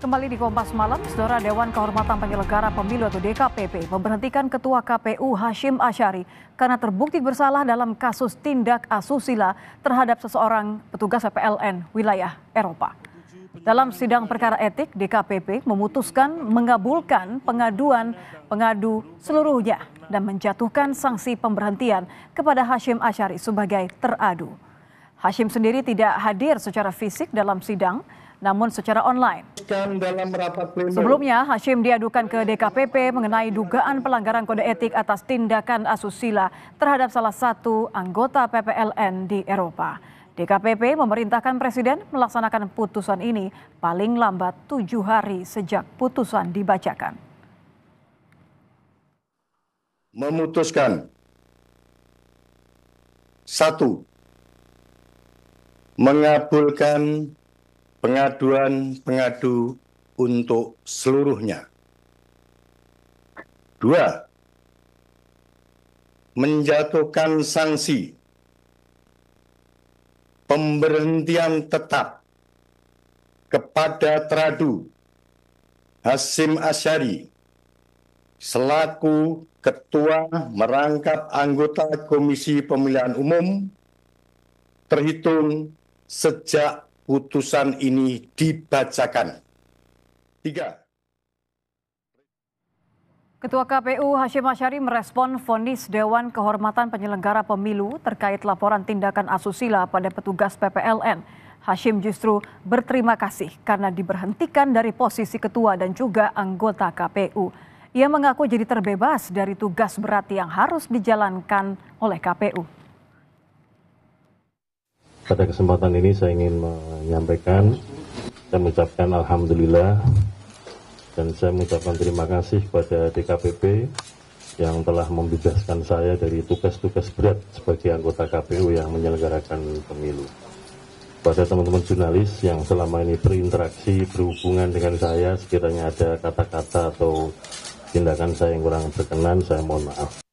Kembali di Kompas Malam, Saudara Dewan Kehormatan Penyelenggara Pemilu atau DKPP memberhentikan Ketua KPU Hashim Ashari karena terbukti bersalah dalam kasus tindak asusila terhadap seseorang petugas PLN wilayah Eropa. Dalam sidang perkara etik, DKPP memutuskan mengabulkan pengaduan pengadu seluruhnya dan menjatuhkan sanksi pemberhentian kepada Hashim Ashari sebagai teradu. Hashim sendiri tidak hadir secara fisik dalam sidang, namun secara online disebutkan dalam rapat pleno. Sebelumnya, Hashim diadukan ke DKPP mengenai dugaan pelanggaran kode etik atas tindakan asusila terhadap salah satu anggota PPLN di Eropa. DKPP memerintahkan Presiden melaksanakan putusan ini paling lambat tujuh hari sejak putusan dibacakan. Memutuskan satu mengabulkan pengaduan pengadu untuk seluruhnya. Dua, menjatuhkan sanksi pemberhentian tetap kepada Tradu Hasim Asyari selaku Ketua merangkap anggota Komisi Pemilihan Umum terhitung sejak putusan ini dibacakan. Tiga. Ketua KPU Hashim Asyari merespon vonis Dewan Kehormatan Penyelenggara Pemilu terkait laporan tindakan asusila pada petugas PPLN. Hashim justru berterima kasih karena diberhentikan dari posisi ketua dan juga anggota KPU. Ia mengaku jadi terbebas dari tugas berat yang harus dijalankan oleh KPU. Pada kesempatan ini saya ingin menyampaikan dan mengucapkan Alhamdulillah dan saya mengucapkan terima kasih kepada DKPP yang telah membebaskan saya dari tugas-tugas berat sebagai anggota KPU yang menyelenggarakan pemilu. Pada teman-teman jurnalis yang selama ini berinteraksi, berhubungan dengan saya, sekiranya ada kata-kata atau tindakan saya yang kurang berkenan, saya mohon maaf.